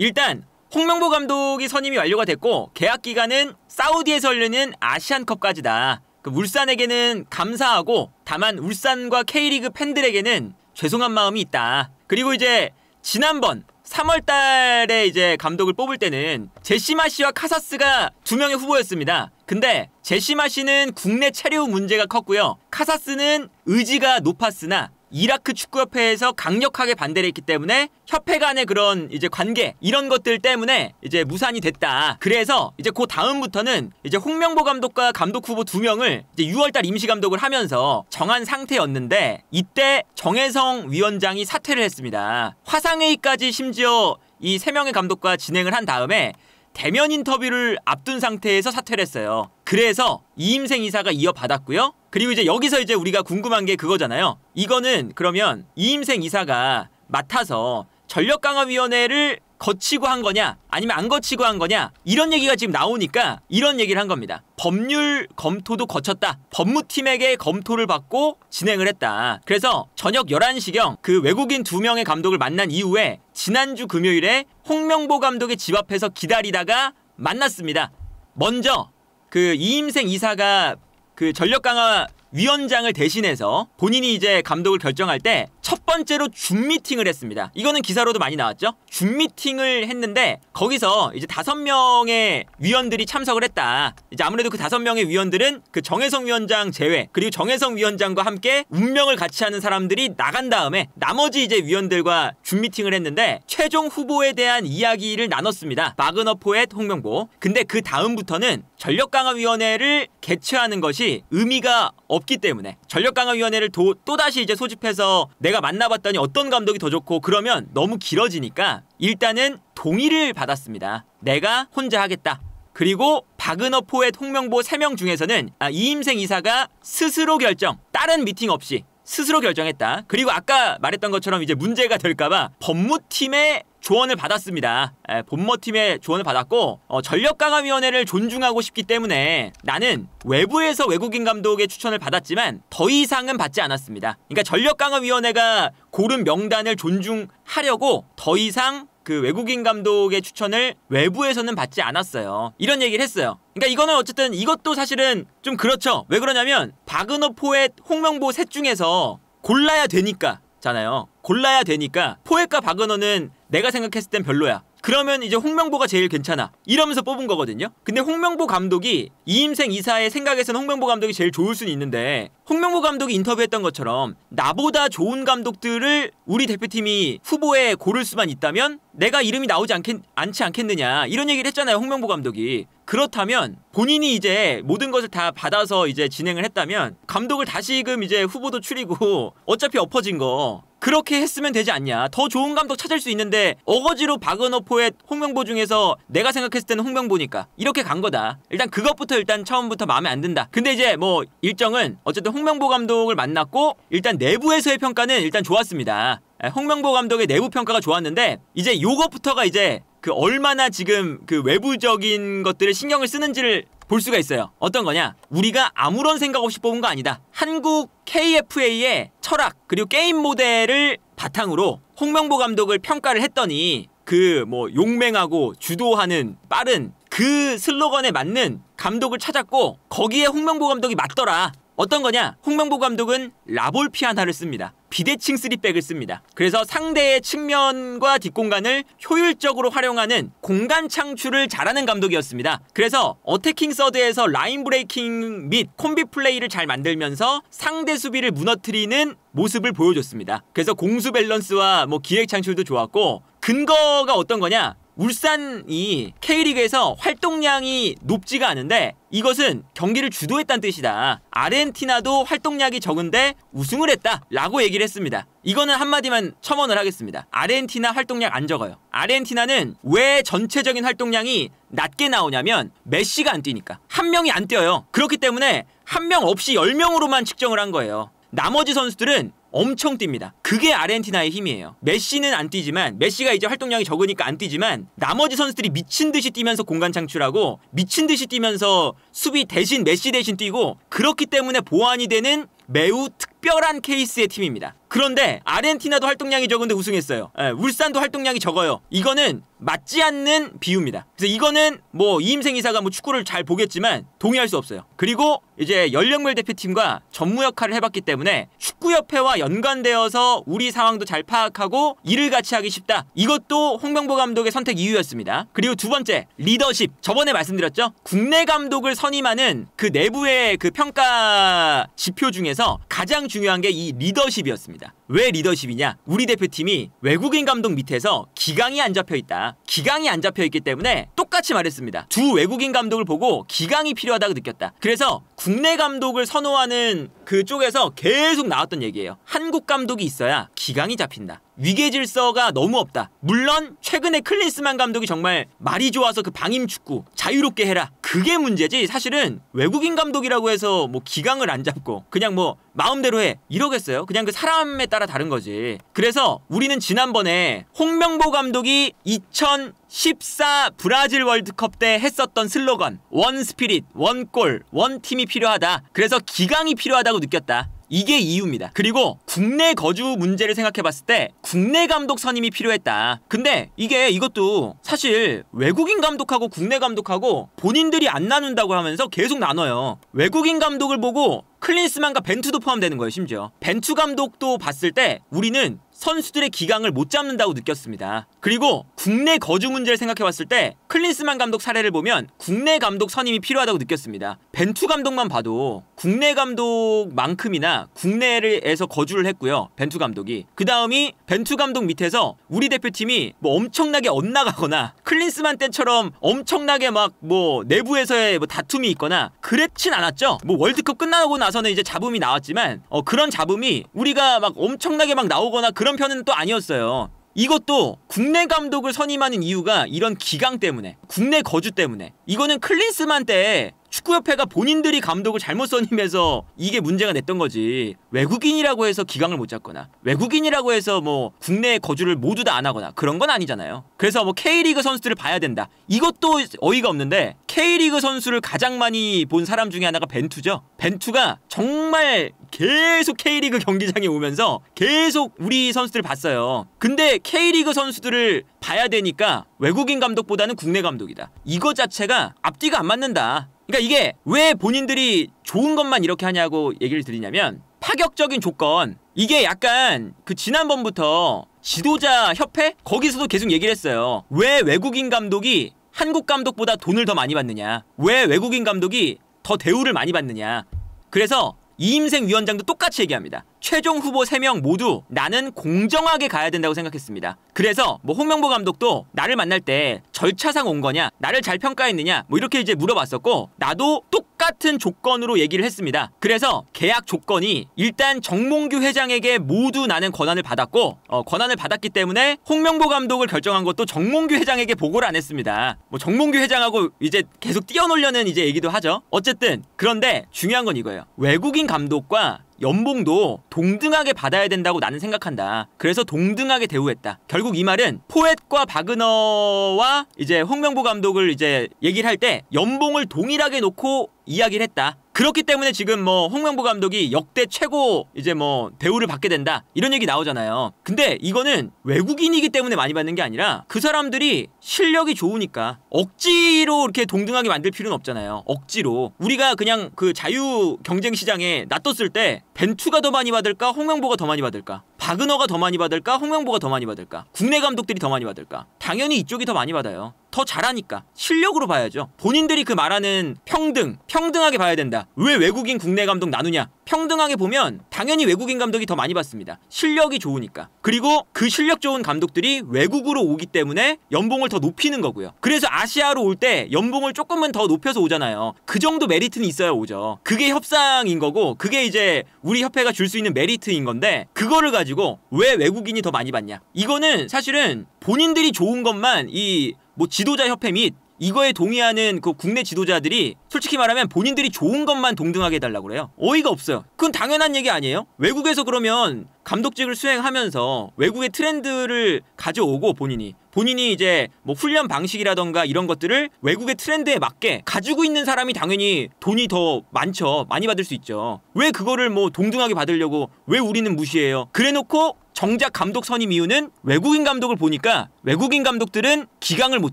일단 홍명보 감독이 선임이 완료가 됐고 계약 기간은 사우디에서 열리는 아시안컵까지다. 그 울산에게는 감사하고 다만 울산과 K리그 팬들에게는 죄송한 마음이 있다. 그리고 이제 지난번 3월 달에 이제 감독을 뽑을 때는 제시마 씨와 카사스가 두 명의 후보였습니다. 근데 제시마 씨는 국내 체류 문제가 컸고요. 카사스는 의지가 높았으나 이라크 축구협회에서 강력하게 반대를 했기 때문에 협회 간의 그런 이제 관계 이런 것들 때문에 이제 무산이 됐다. 그래서 이제 그 다음부터는 이제 홍명보 감독과 감독 후보 두 명을 이제 6월달 임시 감독을 하면서 정한 상태였는데 이때 정혜성 위원장이 사퇴를 했습니다. 화상회의까지 심지어 이 세 명의 감독과 진행을 한 다음에 대면 인터뷰를 앞둔 상태에서 사퇴를 했어요. 그래서 이임생 이사가 이어받았고요. 그리고 이제 여기서 이제 우리가 궁금한 게 그거잖아요. 이거는 그러면 이임생 이사가 맡아서 전력강화위원회를 거치고 한 거냐 아니면 안 거치고 한 거냐 이런 얘기가 지금 나오니까 이런 얘기를 한 겁니다. 법률 검토도 거쳤다. 법무팀에게 검토를 받고 진행을 했다. 그래서 저녁 11시경 그 외국인 두 명의 감독을 만난 이후에 지난주 금요일에 홍명보 감독의 집 앞에서 기다리다가 만났습니다. 먼저 그 이임생 이사가 그 전력 강화 위원장을 대신해서 본인이 이제 감독을 결정할 때 첫 번째로 줌 미팅을 했습니다. 이거는 기사로도 많이 나왔죠. 줌 미팅을 했는데 거기서 이제 다섯 명의 위원들이 참석을 했다. 이제 아무래도 그 다섯 명의 위원들은 그 정혜성 위원장 제외 그리고 정혜성 위원장과 함께 운명을 같이 하는 사람들이 나간 다음에 나머지 이제 위원들과 줌 미팅을 했는데 최종 후보에 대한 이야기를 나눴습니다. 마그너 포엣 홍명보. 근데 그 다음부터는 전력 강화 위원회를 개최하는 것이 의미가 없. 없기 때문에 전력 강화 위원회를 또다시 이제 소집해서 내가 만나봤더니 어떤 감독이 더 좋고 그러면 너무 길어지니까 일단은 동의를 받았습니다. 내가 혼자 하겠다. 그리고 박은호 포의 홍명보 3명 중에서는 아, 이임생 이사가 스스로 결정, 다른 미팅 없이 스스로 결정했다. 그리고 아까 말했던 것처럼 이제 문제가 될까봐 법무팀의 조언을 받았습니다. 에, 본머팀의 조언을 받았고 어, 전력강화위원회를 존중하고 싶기 때문에 나는 외부에서 외국인 감독의 추천을 받았지만 더 이상은 받지 않았습니다. 그러니까 전력강화위원회가 고른 명단을 존중하려고 더 이상 그 외국인 감독의 추천을 외부에서는 받지 않았어요. 이런 얘기를 했어요. 그러니까 이거는 어쨌든 이것도 사실은 좀 그렇죠. 왜 그러냐면 박은호 포의 홍명보 셋 중에서 골라야 되니까 잖아요. 골라야 되니까 포획과 박은호는 내가 생각했을 땐 별로야. 그러면 이제 홍명보가 제일 괜찮아. 이러면서 뽑은 거거든요. 근데 홍명보 감독이 이임생 이사의 생각에서는 홍명보 감독이 제일 좋을 수는 있는데 홍명보 감독이 인터뷰했던 것처럼 나보다 좋은 감독들을 우리 대표팀이 후보에 고를 수만 있다면 내가 이름이 나오지 않겠, 않지 않겠느냐 이런 얘기를 했잖아요 홍명보 감독이 그렇다면 본인이 이제 모든 것을 다 받아서 이제 진행을 했다면 감독을 다시금 이제 후보도 추리고 어차피 엎어진 거 그렇게 했으면 되지 않냐. 더 좋은 감독 찾을 수 있는데 어거지로 박은호포의 홍명보 중에서 내가 생각했을 때는 홍명보니까 이렇게 간 거다. 일단 그것부터 일단 처음부터 마음에 안 든다. 근데 이제 뭐 일정은 어쨌든 홍명보 감독을 만났고 일단 내부에서의 평가는 일단 좋았습니다. 예, 홍명보 감독의 내부 평가가 좋았는데 이제 요것부터가 이제 그 얼마나 지금 그 외부적인 것들을 신경을 쓰는지를 볼 수가 있어요. 어떤 거냐? 우리가 아무런 생각 없이 뽑은 거 아니다. 한국 KFA의 철학 그리고 게임 모델을 바탕으로 홍명보 감독을 평가를 했더니 그 뭐 용맹하고 주도하는 빠른 그 슬로건에 맞는 감독을 찾았고 거기에 홍명보 감독이 맞더라. 어떤 거냐? 홍명보 감독은 라볼피아나를 씁니다. 비대칭 3백을 씁니다. 그래서 상대의 측면과 뒷공간을 효율적으로 활용하는 공간 창출을 잘하는 감독이었습니다. 그래서 어태킹 서드에서 라인 브레이킹 및 콤비 플레이를 잘 만들면서 상대 수비를 무너뜨리는 모습을 보여줬습니다. 그래서 공수 밸런스와 뭐 기획 창출도 좋았고 근거가 어떤 거냐? 울산이 K리그에서 활동량이 높지가 않은데 이것은 경기를 주도했다는 뜻이다. 아르헨티나도 활동량이 적은데 우승을 했다. 라고 얘기를 했습니다. 이거는 한마디만 첨언을 하겠습니다. 아르헨티나 활동량 안 적어요. 아르헨티나는 왜 전체적인 활동량이 낮게 나오냐면 메시가 안 뛰니까. 한 명이 안 뛰어요. 그렇기 때문에 한 명 없이 열명으로만 측정을 한 거예요. 나머지 선수들은 엄청 뜁니다. 그게 아르헨티나의 힘이에요. 메시는 안 뛰지만 메시가 이제 활동량이 적으니까 안 뛰지만 나머지 선수들이 미친 듯이 뛰면서 공간 창출하고 미친 듯이 뛰면서 수비 대신 메시 대신 뛰고 그렇기 때문에 보완이 되는 매우 특별한 케이스의 팀입니다. 그런데 아르헨티나도 활동량이 적은데 우승했어요. 예, 울산도 활동량이 적어요. 이거는 맞지 않는 비유입니다. 그래서 이거는 뭐 이임생 이사가 뭐 축구를 잘 보겠지만 동의할 수 없어요. 그리고 이제 연령별 대표팀과 전무 역할을 해봤기 때문에 축구협회와 연관되어서 우리 상황도 잘 파악하고 일을 같이 하기 쉽다. 이것도 홍명보 감독의 선택 이유였습니다. 그리고 두 번째 리더십. 저번에 말씀드렸죠. 국내 감독을 선임하는 그 내부의 그 평가 지표 중에서 가장 중요한 게 이 리더십이었습니다. 있니다왜 리더십이냐? 우리 대표팀이 외국인 감독 밑에서 기강이 안 잡혀 있다. 기강이 안 잡혀 있기 때문에 똑같이 말했습니다. 두 외국인 감독을 보고 기강이 필요하다고 느꼈다. 그래서 국내 감독을 선호하는 그쪽에서 계속 나왔던 얘기예요. 한국 감독이 있어야 기강이 잡힌다. 위계 질서가 너무 없다. 물론 최근에 클린스만 감독이 정말 말이 좋아서 그 방임 축구 자유롭게 해라. 그게 문제지. 사실은 외국인 감독이라고 해서 뭐 기강을 안 잡고 그냥 뭐 마음대로 해 이러겠어요. 그냥 그 사람에 따라 다른 거지. 그래서 우리는 지난번에 홍명보 감독이 2000 14 브라질 월드컵 때 했었던 슬로건 원 스피릿, 원 골, 원 팀이 필요하다. 그래서 기강이 필요하다고 느꼈다. 이게 이유입니다. 그리고 국내 거주 문제를 생각해봤을 때 국내 감독 선임이 필요했다. 근데 이게 이것도 사실 외국인 감독하고 국내 감독하고 본인들이 안 나눈다고 하면서 계속 나눠요. 외국인 감독을 보고 클린스만과 벤투도 포함되는 거예요 심지어 벤투 감독도 봤을 때 우리는 선수들의 기강을 못 잡는다고 느꼈습니다. 그리고 국내 거주 문제를 생각해봤을 때 클린스만 감독 사례를 보면 국내 감독 선임이 필요하다고 느꼈습니다. 벤투 감독만 봐도 국내 감독만큼이나 국내에서 거주를 했고요. 벤투 감독이. 그 다음이 벤투 감독 밑에서 우리 대표팀이 뭐 엄청나게 엇나가거나 클린스만 때처럼 엄청나게 막 뭐 내부에서의 뭐 다툼이 있거나 그랬진 않았죠. 뭐 월드컵 끝나고 나서는 이제 잡음이 나왔지만 어 그런 잡음이 우리가 막 엄청나게 막 나오거나 그런 그런 편은 또 아니었어요. 이것도 국내 감독을 선임하는 이유가 이런 기강 때문에 국내 거주 때문에 이거는 클린스만 때 축구협회가 본인들이 감독을 잘못 선임해서 이게 문제가 됐던 거지 외국인이라고 해서 기강을 못 잡거나 외국인이라고 해서 뭐 국내 거주를 모두 다 안 하거나 그런 건 아니잖아요. 그래서 뭐 K리그 선수들을 봐야 된다. 이것도 어이가 없는데 K리그 선수를 가장 많이 본 사람 중에 하나가 벤투죠. 벤투가 정말 계속 K리그 경기장에 오면서 계속 우리 선수들 봤어요. 근데 K리그 선수들을 봐야 되니까 외국인 감독보다는 국내 감독이다. 이거 자체가 앞뒤가 안 맞는다. 그러니까 이게 왜 본인들이 좋은 것만 이렇게 하냐고 얘기를 드리냐면 파격적인 조건 이게 약간 그 지난번부터 지도자 협회 거기서도 계속 얘기를 했어요. 왜 외국인 감독이 한국 감독보다 돈을 더 많이 받느냐? 왜 외국인 감독이 더 대우를 많이 받느냐? 그래서 이임생 위원장도 똑같이 얘기합니다. 최종 후보 3명 모두 나는 공정하게 가야 된다고 생각했습니다. 그래서 뭐 홍명보 감독도 나를 만날 때 절차상 온 거냐, 나를 잘 평가했느냐 뭐 이렇게 이제 물어봤었고 나도 똑같은 조건으로 얘기를 했습니다. 그래서 계약 조건이 일단 정몽규 회장에게 모두 나는 권한을 받았고 어, 권한을 받았기 때문에 홍명보 감독을 결정한 것도 정몽규 회장에게 보고를 안 했습니다. 뭐 정몽규 회장하고 이제 계속 뛰어놀려는 이제 얘기도 하죠. 어쨌든 그런데 중요한 건 이거예요. 외국인 감독과 연봉도 동등하게 받아야 된다고 나는 생각한다. 그래서 동등하게 대우했다. 결국 이 말은 포엣과 바그너와 이제 홍명보 감독을 이제 얘기를 할 때 연봉을 동일하게 놓고 이야기를 했다. 그렇기 때문에 지금 뭐 홍명보 감독이 역대 최고 이제 뭐 대우를 받게 된다 이런 얘기 나오잖아요. 근데 이거는 외국인이기 때문에 많이 받는 게 아니라 그 사람들이 실력이 좋으니까 억지로 이렇게 동등하게 만들 필요는 없잖아요. 억지로 우리가 그냥 그 자유 경쟁 시장에 놔뒀을 때 벤투가 더 많이 받을까 홍명보가 더 많이 받을까 박은호가 더 많이 받을까 홍명보가 더 많이 받을까 국내 감독들이 더 많이 받을까 당연히 이쪽이 더 많이 받아요. 더 잘하니까 실력으로 봐야죠. 본인들이 그 말하는 평등, 평등하게 봐야 된다. 왜 외국인 국내 감독 나누냐? 평등하게 보면 당연히 외국인 감독이 더 많이 받습니다. 실력이 좋으니까. 그리고 그 실력 좋은 감독들이 외국으로 오기 때문에 연봉을 더 높이는 거고요. 그래서 아시아로 올 때 연봉을 조금은 더 높여서 오잖아요. 그 정도 메리트는 있어야 오죠. 그게 협상인 거고 그게 이제 우리 협회가 줄 수 있는 메리트인 건데 그거를 가지고 왜 외국인이 더 많이 받냐. 이거는 사실은 본인들이 좋은 것만 이 뭐 지도자 협회 및 이거에 동의하는 그 국내 지도자들이 솔직히 말하면 본인들이 좋은 것만 동등하게 해달라고 그래요. 어이가 없어요. 그건 당연한 얘기 아니에요? 외국에서 그러면 감독직을 수행하면서 외국의 트렌드를 가져오고 본인이 본인이 이제 뭐 훈련 방식이라던가 이런 것들을 외국의 트렌드에 맞게 가지고 있는 사람이 당연히 돈이 더 많죠. 많이 받을 수 있죠. 왜 그거를 뭐 동등하게 받으려고 왜 우리는 무시해요? 그래 놓고 정작 감독 선임 이유는 외국인 감독을 보니까 외국인 감독들은 기강을 못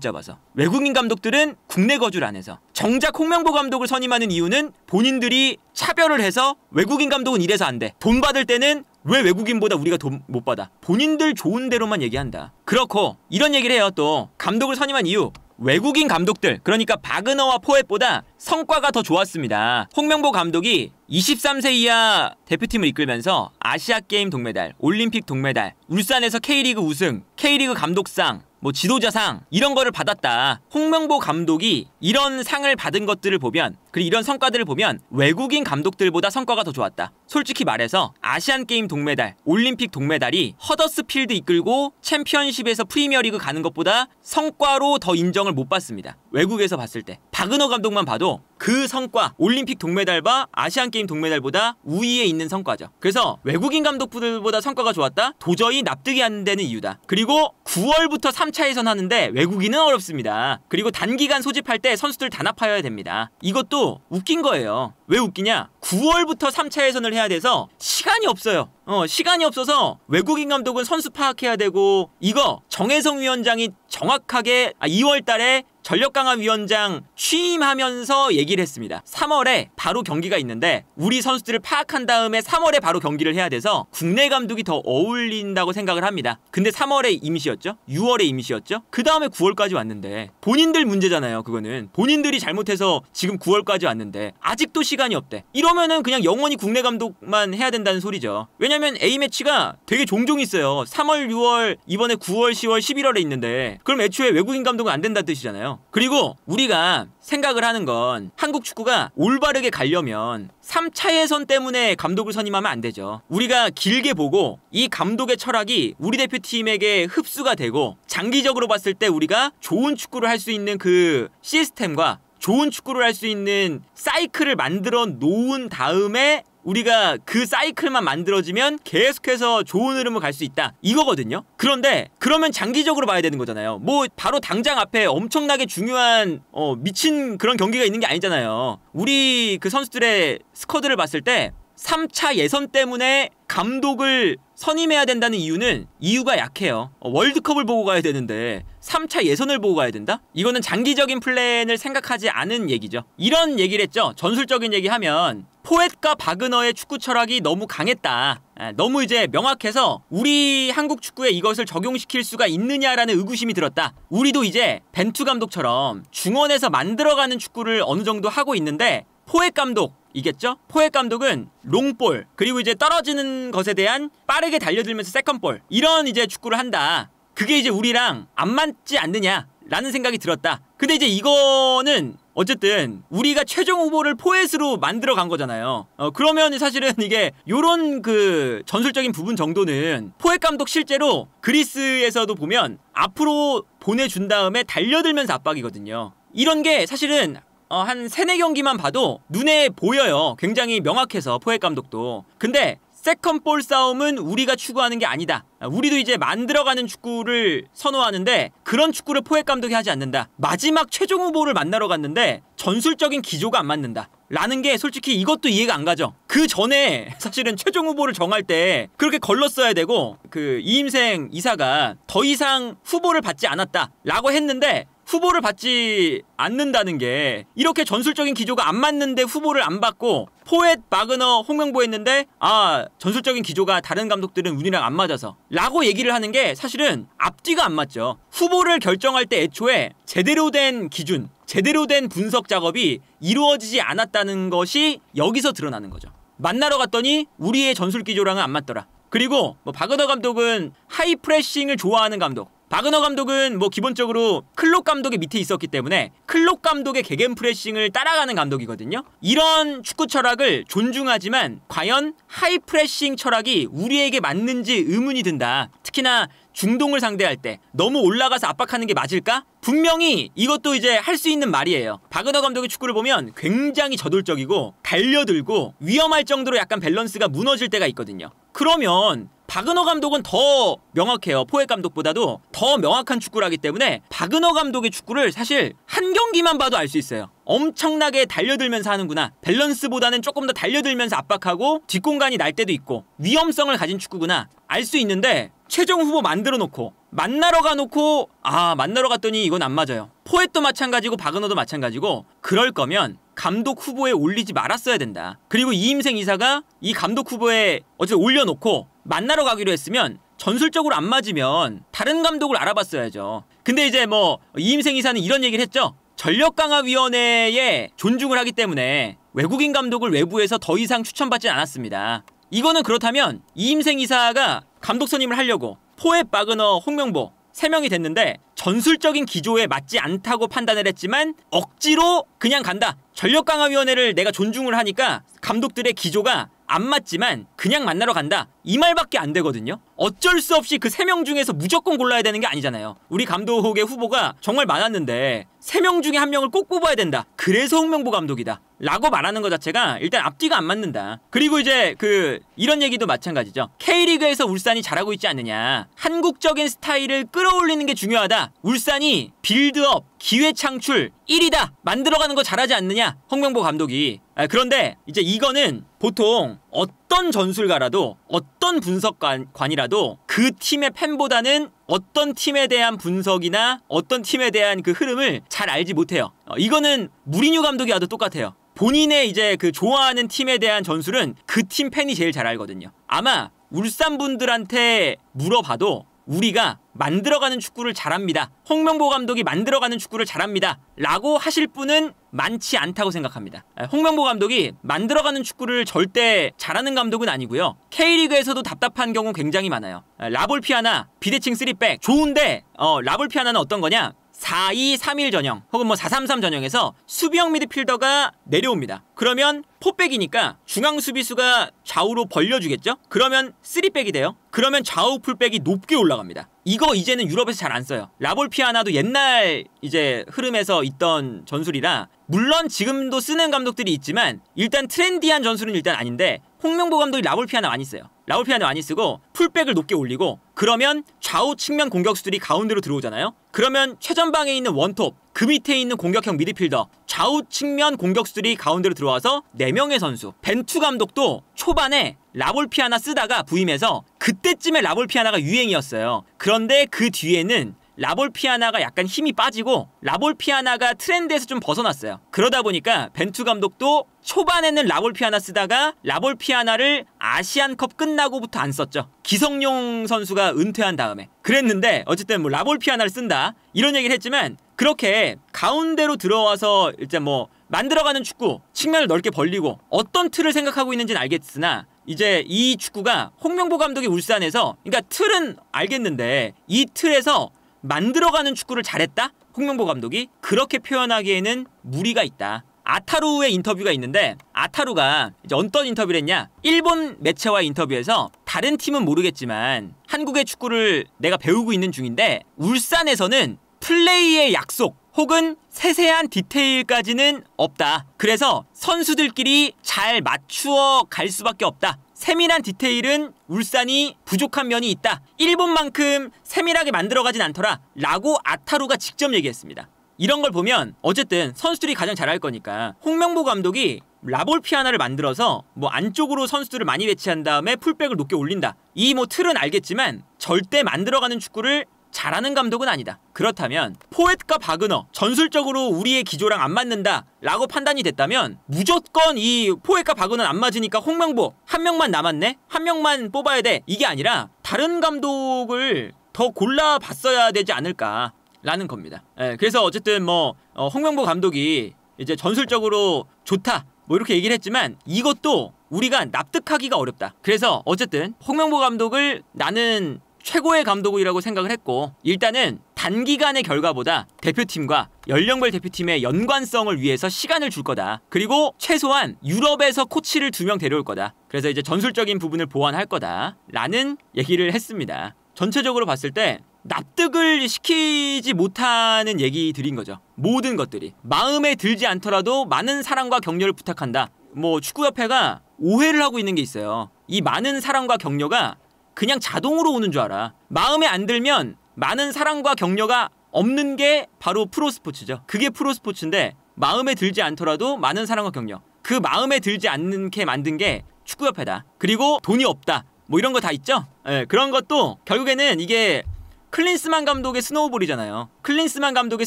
잡아서 외국인 감독들은 국내 거주를 안 해서 정작 홍명보 감독을 선임하는 이유는 본인들이 차별을 해서 외국인 감독은 이래서 안 돼. 돈 받을 때는 왜 외국인보다 우리가 돈 못 받아? 본인들 좋은 대로만 얘기한다. 그렇고 이런 얘기를 해요 또 감독을 선임한 이유 외국인 감독들 그러니까 바그너와 포엣보다 성과가 더 좋았습니다. 홍명보 감독이 23세 이하 대표팀을 이끌면서 아시아게임 동메달, 올림픽 동메달, 울산에서 K리그 우승, K리그 감독상, 뭐 지도자상 이런 거를 받았다. 홍명보 감독이 이런 상을 받은 것들을 보면 그리고 이런 성과들을 보면 외국인 감독들보다 성과가 더 좋았다. 솔직히 말해서 아시안 게임 동메달, 올림픽 동메달이 허더스 필드 이끌고 챔피언십에서 프리미어리그 가는 것보다 성과로 더 인정을 못 받습니다. 외국에서 봤을 때 박은호 감독만 봐도 그 성과 올림픽 동메달과 아시안 게임 동메달보다 우위에 있는 성과죠. 그래서 외국인 감독들보다 성과가 좋았다. 도저히 납득이 안 되는 이유다. 그리고 9월부터 3차 예선 하는데 외국인은 어렵습니다. 그리고 단기간 소집할 때 선수들 단합하여야 됩니다. 이것도 이것도 웃긴 거예요. 왜 웃기냐? 9월부터 3차 예선을 해야 돼서 시간이 없어요. 어, 시간이 없어서 외국인 감독은 선수 파악해야 되고 이거 정혜성 위원장이 정확하게 아, 2월 달에 전력강화위원장 취임하면서 얘기를 했습니다. 3월에 바로 경기가 있는데 우리 선수들을 파악한 다음에 3월에 바로 경기를 해야 돼서 국내 감독이 더 어울린다고 생각을 합니다. 근데 3월에 임시였죠? 6월에 임시였죠? 그 다음에 9월까지 왔는데 본인들 문제잖아요. 그거는 본인들이 잘못해서 지금 9월까지 왔는데 아직도 시간이 없대. 이러면은 그냥 영원히 국내 감독만 해야 된다는 소리죠. 왜냐면 A 매치가 되게 종종 있어요. 3월, 6월, 이번에 9월, 10월, 11월에 있는데 그럼 애초에 외국인 감독은 안 된다는 뜻이잖아요. 그리고 우리가 생각을 하는 건 한국 축구가 올바르게 가려면 3차 예선 때문에 감독을 선임하면 안 되죠. 우리가 길게 보고 이 감독의 철학이 우리 대표팀에게 흡수가 되고 장기적으로 봤을 때 우리가 좋은 축구를 할 수 있는 그 시스템과 좋은 축구를 할 수 있는 사이클을 만들어 놓은 다음에 우리가 그 사이클만 만들어지면 계속해서 좋은 흐름을 갈 수 있다. 이거거든요. 그런데 그러면 장기적으로 봐야 되는 거잖아요. 뭐 바로 당장 앞에 엄청나게 중요한 어, 미친 그런 경기가 있는 게 아니잖아요. 우리 그 선수들의 스쿼드를 봤을 때 3차 예선 때문에 감독을 선임해야 된다는 이유는 이유가 약해요. 어, 월드컵을 보고 가야 되는데 3차 예선을 보고 가야 된다? 이거는 장기적인 플랜을 생각하지 않은 얘기죠. 이런 얘기를 했죠. 전술적인 얘기하면 포엣과 바그너의 축구 철학이 너무 강했다. 아, 너무 이제 명확해서 우리 한국 축구에 이것을 적용시킬 수가 있느냐라는 의구심이 들었다. 우리도 이제 벤투 감독처럼 중원에서 만들어가는 축구를 어느 정도 하고 있는데 포획 감독이겠죠? 포획 감독은 롱볼 그리고 이제 떨어지는 것에 대한 빠르게 달려들면서 세컨볼 이런 이제 축구를 한다. 그게 이제 우리랑 안 맞지 않느냐라는 생각이 들었다. 근데 이제 이거는 어쨌든 우리가 최종 후보를 포엣으로 만들어 간 거잖아요. 어, 그러면 사실은 이게 요런 그 전술적인 부분 정도는 포획 감독 실제로 그리스에서도 보면 앞으로 보내준 다음에 달려들면서 압박이거든요. 이런 게 사실은 어, 한 세네 경기만 봐도 눈에 보여요. 굉장히 명확해서 포획 감독도. 근데 세컨볼 싸움은 우리가 추구하는 게 아니다. 우리도 이제 만들어가는 축구를 선호하는데 그런 축구를 포획 감독이 하지 않는다. 마지막 최종 후보를 만나러 갔는데 전술적인 기조가 안 맞는다. 라는 게 솔직히 이것도 이해가 안 가죠. 그 전에 사실은 최종 후보를 정할 때 그렇게 걸렀어야 되고 그 이임생 이사가 더 이상 후보를 받지 않았다. 라고 했는데 후보를 받지 않는다는 게 이렇게 전술적인 기조가 안 맞는데 후보를 안 받고 포엣, 마그너, 홍명보 했는데 아 전술적인 기조가 다른 감독들은 운이랑 안 맞아서 라고 얘기를 하는 게 사실은 앞뒤가 안 맞죠 후보를 결정할 때 애초에 제대로 된 기준 제대로 된 분석 작업이 이루어지지 않았다는 것이 여기서 드러나는 거죠 만나러 갔더니 우리의 전술 기조랑은 안 맞더라 그리고 뭐 바그너 감독은 하이 프레싱을 좋아하는 감독 바그너 감독은 뭐 기본적으로 클록 감독의 밑에 있었기 때문에 클록 감독의 개겐 프레싱을 따라가는 감독이거든요. 이런 축구 철학을 존중하지만 과연 하이 프레싱 철학이 우리에게 맞는지 의문이 든다. 특히나 중동을 상대할 때 너무 올라가서 압박하는 게 맞을까? 분명히 이것도 이제 할 수 있는 말이에요. 바그너 감독의 축구를 보면 굉장히 저돌적이고 달려들고 위험할 정도로 약간 밸런스가 무너질 때가 있거든요. 그러면 박은호 감독은 더 명확해요. 포획 감독보다도 더 명확한 축구를 하기 때문에 박은호 감독의 축구를 사실 한 경기만 봐도 알 수 있어요. 엄청나게 달려들면서 하는구나. 밸런스보다는 조금 더 달려들면서 압박하고 뒷공간이 날 때도 있고 위험성을 가진 축구구나. 알 수 있는데 최종 후보 만들어 놓고 만나러 가놓고 아 만나러 갔더니 이건 안 맞아요. 포획도 마찬가지고 박은호도 마찬가지고 그럴 거면 감독 후보에 올리지 말았어야 된다. 그리고 이임생 이사가 이 감독 후보에 어제 올려놓고 만나러 가기로 했으면 전술적으로 안 맞으면 다른 감독을 알아봤어야죠. 근데 이제 뭐 이임생 이사는 이런 얘기를 했죠. 전력 강화 위원회에 존중을 하기 때문에 외국인 감독을 외부에서 더 이상 추천받지 않았습니다. 이거는 그렇다면 이임생 이사가 감독 선임을 하려고 포에 바그너 홍명보 세명이 됐는데 전술적인 기조에 맞지 않다고 판단을 했지만 억지로 그냥 간다. 전력 강화 위원회를 내가 존중을 하니까 감독들의 기조가 안 맞지만 그냥 만나러 간다. 이 말밖에 안 되거든요. 어쩔 수 없이 그 세 명 중에서 무조건 골라야 되는 게 아니잖아요. 우리 감독의 후보가 정말 많았는데 세 명 중에 한 명을 꼭 뽑아야 된다. 그래서 홍명보 감독이다. 라고 말하는 것 자체가 일단 앞뒤가 안 맞는다. 그리고 이제 그 이런 얘기도 마찬가지죠. K리그에서 울산이 잘하고 있지 않느냐. 한국적인 스타일을 끌어올리는 게 중요하다. 울산이 빌드업, 기회 창출 1위다. 만들어가는 거 잘하지 않느냐. 홍명보 감독이. 아, 그런데 이제 이거는 보통 어떤 전술가라도 어떤 분석관이라도 그 팀의 팬보다는 어떤 팀에 대한 분석이나 어떤 팀에 대한 그 흐름을 잘 알지 못해요. 어, 이거는 무리뉴 감독이 와도 똑같아요. 본인의 이제 그 좋아하는 팀에 대한 전술은 그 팀 팬이 제일 잘 알거든요. 아마 울산 분들한테 물어봐도 우리가 만들어가는 축구를 잘합니다. 홍명보 감독이 만들어가는 축구를 잘합니다. 라고 하실 분은 많지 않다고 생각합니다. 아, 홍명보 감독이 만들어가는 축구를 절대 잘하는 감독은 아니고요. K리그에서도 답답한 경우 굉장히 많아요. 아, 라볼피아나 비대칭 3백 좋은데 어, 라볼피아나는 어떤 거냐? 4-2-3-1 전형 혹은 뭐 4-3-3 전형에서 수비형 미드필더가 내려옵니다. 그러면 포백이니까 중앙 수비수가 좌우로 벌려주겠죠? 그러면 쓰리백이 돼요. 그러면 좌우 풀백이 높게 올라갑니다. 이거 이제는 유럽에서 잘 안 써요. 라볼피아나도 옛날 이제 흐름에서 있던 전술이라 물론 지금도 쓰는 감독들이 있지만 일단 트렌디한 전술은 일단 아닌데 홍명보 감독이 라볼피아나 많이 써요. 라울피아노 많이 쓰고 풀백을 높게 올리고 그러면 좌우 측면 공격수들이 가운데로 들어오잖아요. 그러면 최전방에 있는 원톱, 그 밑에 있는 공격형 미드필더, 좌우 측면 공격수들이 가운데로 들어와서 4명의 선수. 벤투 감독도 초반에 라볼피아나 쓰다가 부임해서 그때쯤에 라볼피아나가 유행이었어요. 그런데 그 뒤에는 라볼피아나가 약간 힘이 빠지고 라볼피아나가 트렌드에서 좀 벗어났어요. 그러다 보니까 벤투 감독도 초반에는 라볼피아나 쓰다가 라볼피아나를 아시안컵 끝나고부터 안 썼죠. 기성용 선수가 은퇴한 다음에 그랬는데 어쨌든 뭐 라볼피아나를 쓴다 이런 얘기를 했지만 그렇게 가운데로 들어와서 이제 뭐 만들어가는 축구 측면을 넓게 벌리고 어떤 틀을 생각하고 있는지는 알겠으나 이제 이 축구가 홍명보 감독이 울산에서 그러니까 틀은 알겠는데 이 틀에서 만들어가는 축구를 잘했다? 홍명보 감독이 그렇게 표현하기에는 무리가 있다. 아타루의 인터뷰가 있는데 아타루가 이제 어떤 인터뷰를 했냐 일본 매체와 인터뷰에서 다른 팀은 모르겠지만 한국의 축구를 내가 배우고 있는 중인데 울산에서는 플레이의 약속 혹은 세세한 디테일까지는 없다. 그래서 선수들끼리 잘 맞추어 갈 수밖에 없다. 세밀한 디테일은 울산이 부족한 면이 있다. 일본만큼 세밀하게 만들어가진 않더라. 라고 아타루가 직접 얘기했습니다. 이런 걸 보면 어쨌든 선수들이 가장 잘할 거니까 홍명보 감독이 라볼피 아나를 만들어서 뭐 안쪽으로 선수들을 많이 배치한 다음에 풀백을 높게 올린다. 이 뭐 틀은 알겠지만 절대 만들어가는 축구를 잘하는 감독은 아니다. 그렇다면 포엣과 바그너 전술적으로 우리의 기조랑 안 맞는다 라고 판단이 됐다면 무조건 이 포엣과 바그너는 안 맞으니까 홍명보 한 명만 남았네? 한 명만 뽑아야 돼 이게 아니라 다른 감독을 더 골라봤어야 되지 않을까 라는 겁니다. 예, 그래서 어쨌든 뭐 어, 홍명보 감독이 이제 전술적으로 좋다 뭐 이렇게 얘기를 했지만 이것도 우리가 납득하기가 어렵다. 그래서 어쨌든 홍명보 감독을 나는 최고의 감독이라고 생각을 했고 일단은 단기간의 결과보다 대표팀과 연령별 대표팀의 연관성을 위해서 시간을 줄 거다. 그리고 최소한 유럽에서 코치를 두 명 데려올 거다. 그래서 이제 전술적인 부분을 보완할 거다. 라는 얘기를 했습니다. 전체적으로 봤을 때 납득을 시키지 못하는 얘기 드린 거죠. 모든 것들이. 마음에 들지 않더라도 많은 사랑과 격려를 부탁한다. 뭐 축구협회가 오해를 하고 있는 게 있어요. 이 많은 사랑과 격려가 그냥 자동으로 오는 줄 알아. 마음에 안 들면 많은 사랑과 격려가 없는 게 바로 프로 스포츠죠. 그게 프로 스포츠인데 마음에 들지 않더라도 많은 사랑과 격려. 그 마음에 들지 않게 는 만든 게 축구협회다. 그리고 돈이 없다. 뭐 이런 거 다 있죠? 예, 그런 것도 결국에는 이게 클린스만 감독의 스노우볼이잖아요. 클린스만 감독의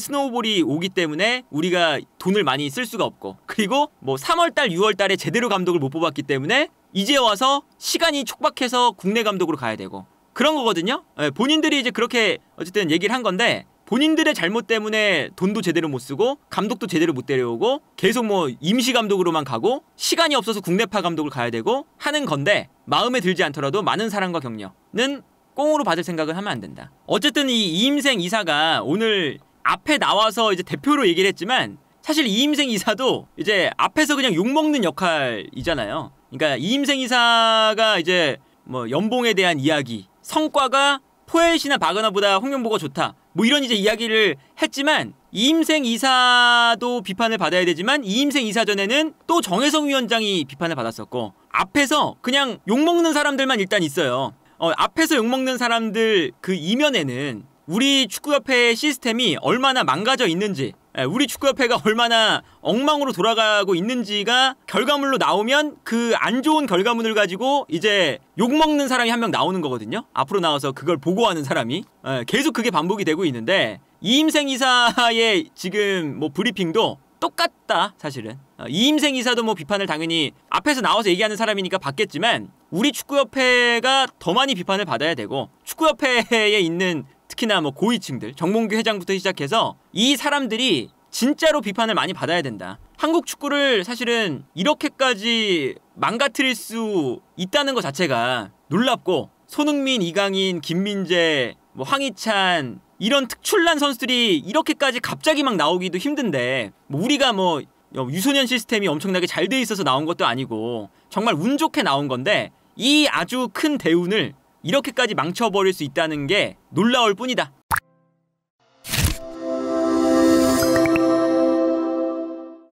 스노우볼이 오기 때문에 우리가 돈을 많이 쓸 수가 없고 그리고 뭐 3월달 6월달에 제대로 감독을 못 뽑았기 때문에 이제 와서 시간이 촉박해서 국내 감독으로 가야 되고 그런 거거든요. 네, 본인들이 이제 그렇게 어쨌든 얘기를 한 건데 본인들의 잘못 때문에 돈도 제대로 못 쓰고 감독도 제대로 못 데려오고 계속 뭐 임시 감독으로만 가고 시간이 없어서 국내파 감독을 가야 되고 하는 건데 마음에 들지 않더라도 많은 사랑과 격려는 꽁으로 받을 생각을 하면 안 된다. 어쨌든 이 이임생 이사가 오늘 앞에 나와서 이제 대표로 얘기를 했지만 사실 이임생 이사도 이제 앞에서 그냥 욕먹는 역할이잖아요. 그러니까 이임생 이사가 이제 뭐 연봉에 대한 이야기, 성과가 포엘시나 바그나보다 홍명보가 좋다. 뭐 이런 이제 이야기를 했지만 이임생 이사도 비판을 받아야 되지만 이임생 이사 전에는 또 정혜성 위원장이 비판을 받았었고 앞에서 그냥 욕먹는 사람들만 일단 있어요. 어, 앞에서 욕먹는 사람들 그 이면에는 우리 축구협회의 시스템이 얼마나 망가져 있는지 예, 우리 축구협회가 얼마나 엉망으로 돌아가고 있는지가 결과물로 나오면 그 안 좋은 결과물을 가지고 이제 욕먹는 사람이 한 명 나오는 거거든요. 앞으로 나와서 그걸 보고하는 사람이. 예, 계속 그게 반복이 되고 있는데 이임생 이사의 지금 뭐 브리핑도 똑같다 사실은 어, 이임생 이사도 뭐 비판을 당연히 앞에서 나와서 얘기하는 사람이니까 받겠지만 우리 축구협회가 더 많이 비판을 받아야 되고 축구협회에 있는 특히나 뭐 고위층들 정몽규 회장부터 시작해서 이 사람들이 진짜로 비판을 많이 받아야 된다. 한국 축구를 사실은 이렇게까지 망가뜨릴 수 있다는 것 자체가 놀랍고 손흥민, 이강인, 김민재, 뭐 황희찬 이런 특출난 선수들이 이렇게까지 갑자기 막 나오기도 힘든데 뭐 우리가 뭐 유소년 시스템이 엄청나게 잘 돼 있어서 나온 것도 아니고 정말 운 좋게 나온 건데 이 아주 큰 대운을 이렇게까지 망쳐버릴 수 있다는 게 놀라울 뿐이다.